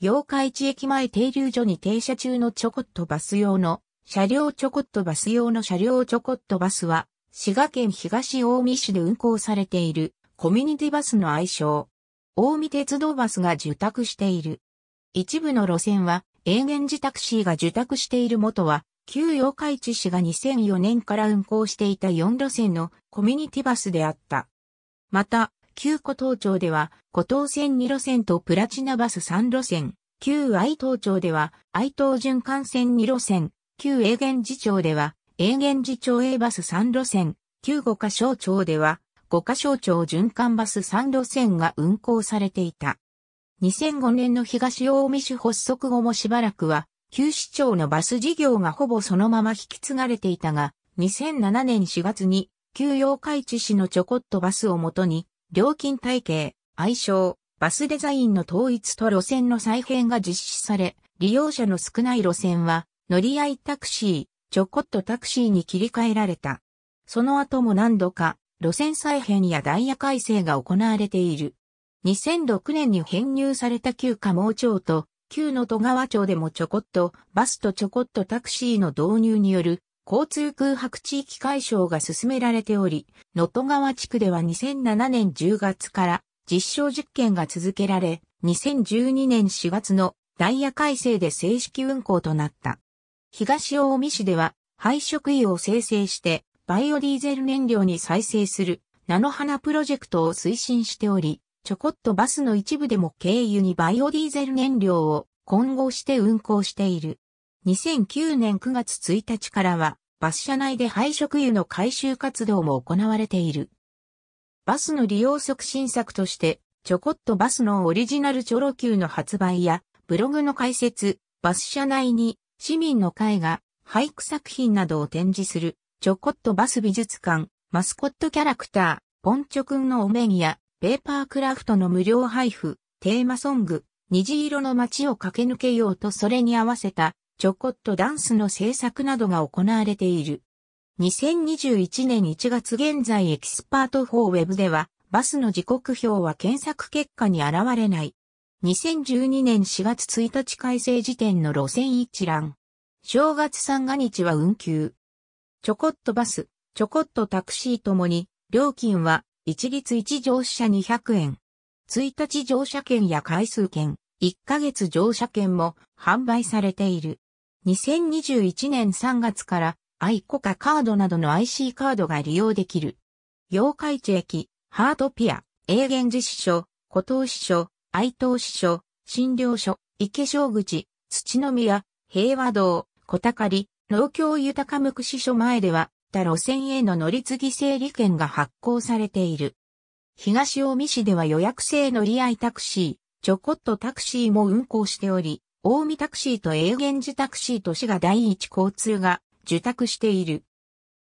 八日市駅前停留所に停車中のちょこっとバス用の車両ちょこっとバス用の車両ちょこっとバスは滋賀県東大見市で運行されているコミュニティバスの愛称。大見鉄道バスが受託している。一部の路線は、永遠寺タクシーが受託している元は、旧八日市市が2004年から運行していた4路線のコミュニティバスであった。また、旧古東町では、古東線2路線とプラチナバス3路線、旧愛東町では、愛東循環線2路線、旧永源寺町では、永源寺町 A バス3路線、旧五箇所町では、五箇所町循環バス3路線が運行されていた。2005年の東大見市発足後もしばらくは、旧市町のバス事業がほぼそのまま引き継がれていたが、2007年4月に、旧八日市市のちょこっとバスをもとに、料金体系、愛称、バスデザインの統一と路線の再編が実施され、利用者の少ない路線は、乗り合いタクシー、ちょこっとタクシーに切り替えられた。その後も何度か、路線再編やダイヤ改正が行われている。2006年に編入された旧加茂町と、旧の戸川町でもちょこっと、バスとちょこっとタクシーの導入による交通空白地域解消が進められており、能登川地区では2007年10月から実証実験が続けられ、2012年4月のダイヤ改正で正式運行となった。東近江市では廃食油を生成してバイオディーゼル燃料に再生する菜の花プロジェクトを推進しており、ちょこっとバスの一部でも軽油にバイオディーゼル燃料を混合して運行している。2009年9月1日からは、バス車内で廃食油の回収活動も行われている。バスの利用促進策として、ちょこっとバスのオリジナルチョロ Q の発売や、ブログの解説、バス車内に市民の会が俳句作品などを展示する、ちょこっとバス美術館、マスコットキャラクター、ポンチョくんのお面や、ペーパークラフトの無料配布、テーマソング、虹色の街を駆け抜けようとそれに合わせたちょこっとダンスの制作などが行われている。2021年1月現在エキスパート4ウェブでは、バスの時刻表は検索結果に現れない。2012年4月1日改正時点の路線一覧。正月三が日は運休。ちょこっとバス、ちょこっとタクシーともに、料金は一律一乗車200円。1日乗車券や回数券、1ヶ月乗車券も販売されている。2021年3月から、アイコカカードなどの IC カードが利用できる。妖怪地駅、ハートピア、永源寺支所、古藤支所、愛東支所、診療所、池上口、土の宮、平和堂、小高り、農協豊か無く支所前では、他路線への乗り継ぎ整理券が発行されている。東近江市では予約制乗り合いタクシー、ちょこっとタクシーも運行しており、大見タクシーと永源寺タクシーと市が第一交通が受託している。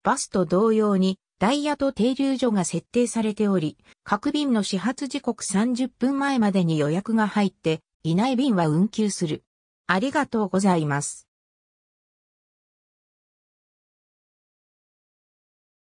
バスと同様にダイヤと停留所が設定されており、各便の始発時刻30分前までに予約が入っていない便は運休する。ありがとうございます。